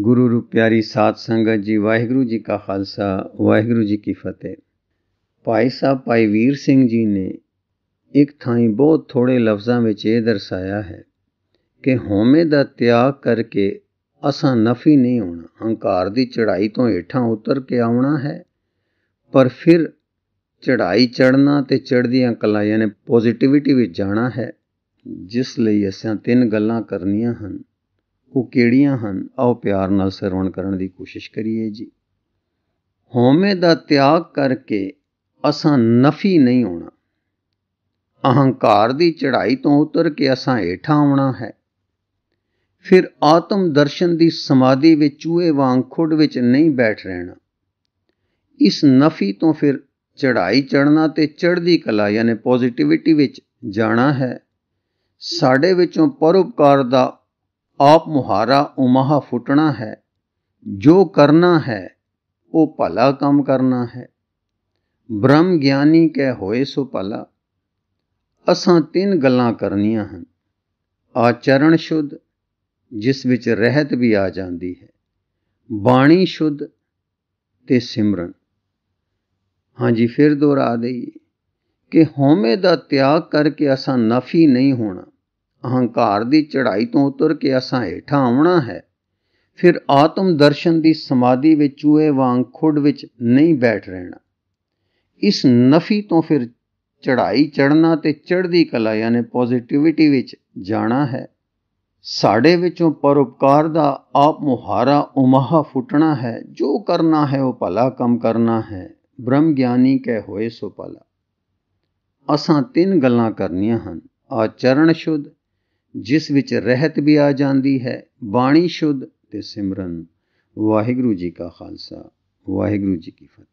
ਗੁਰੂ ਰੂਪ ਪਿਆਰੀ ਸਾਧ ਸੰਗਤ ਜੀ ਵਾਹਿਗੁਰੂ ਜੀ ਕਾ ਖਾਲਸਾ ਵਾਹਿਗੁਰੂ ਜੀ ਕੀ ਫਤਿਹ ਭਾਈ ਸਾਹਿਬ ਭਾਈ ਵੀਰ ਸਿੰਘ ਜੀ ਨੇ ਇੱਕ ਥਾਈ ਬਹੁਤ ਥੋੜੇ ਲਫ਼ਜ਼ਾਂ ਵਿੱਚ ਇਹ ਦਰਸਾਇਆ ਹੈ ਕਿ ਹਉਮੈ ਦਾ ਤਿਆਗ ਕਰਕੇ ਅਸਾਂ ਨਫੀ ਨਹੀਂ ਹੋਣਾ ਹੰਕਾਰ ਦੀ ਚੜ੍ਹਾਈ ਤੋਂ ਹੇਠਾਂ ਉਤਰ ਕੇ ਆਉਣਾ ਹੈ ਪਰ ਫਿਰ ਚੜ੍ਹਾਈ ਚੜ੍ਹਨਾ ਤੇ ਚੜ੍ਹਦੀਆਂ ਕਲਾਈਆਂ ਨੇ ਪੋਜ਼ਿਟਿਵਿਟੀ ਵਿੱਚ ਜਾਣਾ ਹੈ ਜਿਸ ਲਈ ਅਸਾਂ ਤਿੰਨ ਗੱਲਾਂ ਕਰਨੀਆਂ ਹਨ ਉਹ ਕਿਹੜੀਆਂ ਹਨ ਆਓ ਪਿਆਰ ਨਾਲ ਸਰਵਣ ਕਰਨ ਦੀ ਕੋਸ਼ਿਸ਼ ਕਰੀਏ ਜੀ ਹਉਮੈ ਦਾ ਤਿਆਗ ਕਰਕੇ ਅਸਾਂ ਨਫੀ ਨਹੀਂ ਹੋਣਾ ਅਹੰਕਾਰ ਦੀ ਚੜ੍ਹਾਈ ਤੋਂ ਉਤਰ ਕੇ ਅਸਾਂ ਏਠਾ ਆਉਣਾ ਹੈ ਫਿਰ ਆਤਮ ਦਰਸ਼ਨ ਦੀ ਸਮਾਧੀ ਵਿੱਚ ਚੂਹੇ ਵਾਂਗ ਖੁੱਡ ਵਿੱਚ ਨਹੀਂ ਬੈਠ ਰਹਿਣਾ ਇਸ ਨਫੀ ਤੋਂ ਫਿਰ ਚੜ੍ਹਾਈ ਚੜਨਾ ਤੇ ਚੜ੍ਹਦੀ ਕਲਾ ਯਾਨੀ ਪੋਜ਼ਿਟਿਵਿਟੀ ਵਿੱਚ ਜਾਣਾ ਹੈ ਸਾਡੇ ਵਿੱਚੋਂ ਪਰਉਪਕਾਰ ਦਾ ਆਪ ਮੁਹਾਰਾ ਉਮਹਾ ਫੁੱਟਣਾ ਹੈ ਜੋ ਕਰਨਾ ਹੈ ਉਹ ਭਲਾ ਕੰਮ ਕਰਨਾ ਹੈ ਬ੍ਰਹਮ ਗਿਆਨੀ ਕਹਿ ਹੋਏ ਸੋ ਭਲਾ ਅਸਾਂ ਤਿੰਨ ਗੱਲਾਂ ਕਰਨੀਆਂ ਹਨ ਆਚਰਣ ਸ਼ੁੱਧ ਜਿਸ ਵਿੱਚ ਰਹਿਤ ਵੀ ਆ ਜਾਂਦੀ ਹੈ ਬਾਣੀ ਸ਼ੁੱਧ ਤੇ ਸਿਮਰਨ ਹਾਂਜੀ ਫਿਰ ਦੁਹਰਾ ਦੇਈ ਕਿ ਹਉਮੈ ਦਾ ਤਿਆਗ ਕਰਕੇ ਅਸਾਂ ਨਫੀ ਨਹੀਂ ਹੋਣਾ ਅਹੰਕਾਰ ਦੀ ਚੜ੍ਹਾਈ ਤੋਂ ਉਤਰ ਕੇ ਅਸਾਂ ਇੱਥਾ ਆਉਣਾ ਹੈ ਫਿਰ ਆਤਮ ਦਰਸ਼ਨ ਦੀ ਸਮਾਧੀ ਵਿੱਚ ਚੂਹੇ ਵਾਂਗ ਖੁੱਡ ਵਿੱਚ ਨਹੀਂ ਬੈਠ ਰਹਿਣਾ ਇਸ ਨਫੀ ਤੋਂ ਫਿਰ ਚੜ੍ਹਾਈ ਚੜਨਾ ਤੇ ਚੜ੍ਹਦੀ ਕਲਾ ਯਾਨੀ ਪੋਜ਼ਿਟਿਵਿਟੀ ਵਿੱਚ ਜਾਣਾ ਹੈ ਸਾਡੇ ਵਿੱਚੋਂ ਪਰਉਪਕਾਰ ਦਾ ਆਪ ਮੁਹਾਰਾ ਉਮਾਹਾ ਫੁੱਟਣਾ ਹੈ ਜੋ ਕਰਨਾ ਹੈ ਉਹ ਭਲਾ ਕੰਮ ਕਰਨਾ ਹੈ ਬ੍ਰਹਮ ਗਿਆਨੀ ਕਹਿ ਹੋਏ ਸੋ ਭਲਾ ਅਸਾਂ ਤਿੰਨ ਗੱਲਾਂ ਕਰਨੀਆਂ ਹਨ ਆਚਰਣ ਸ਼ੁੱਧ ਜਿਸ ਵਿੱਚ ਰਹਿਤ ਵੀ ਆ ਜਾਂਦੀ ਹੈ ਬਾਣੀ ਸ਼ੁੱਧ ਤੇ ਸਿਮਰਨ ਵਾਹਿਗੁਰੂ ਜੀ ਕਾ ਖਾਲਸਾ ਵਾਹਿਗੁਰੂ ਜੀ ਕੀ ਫਤਿਹ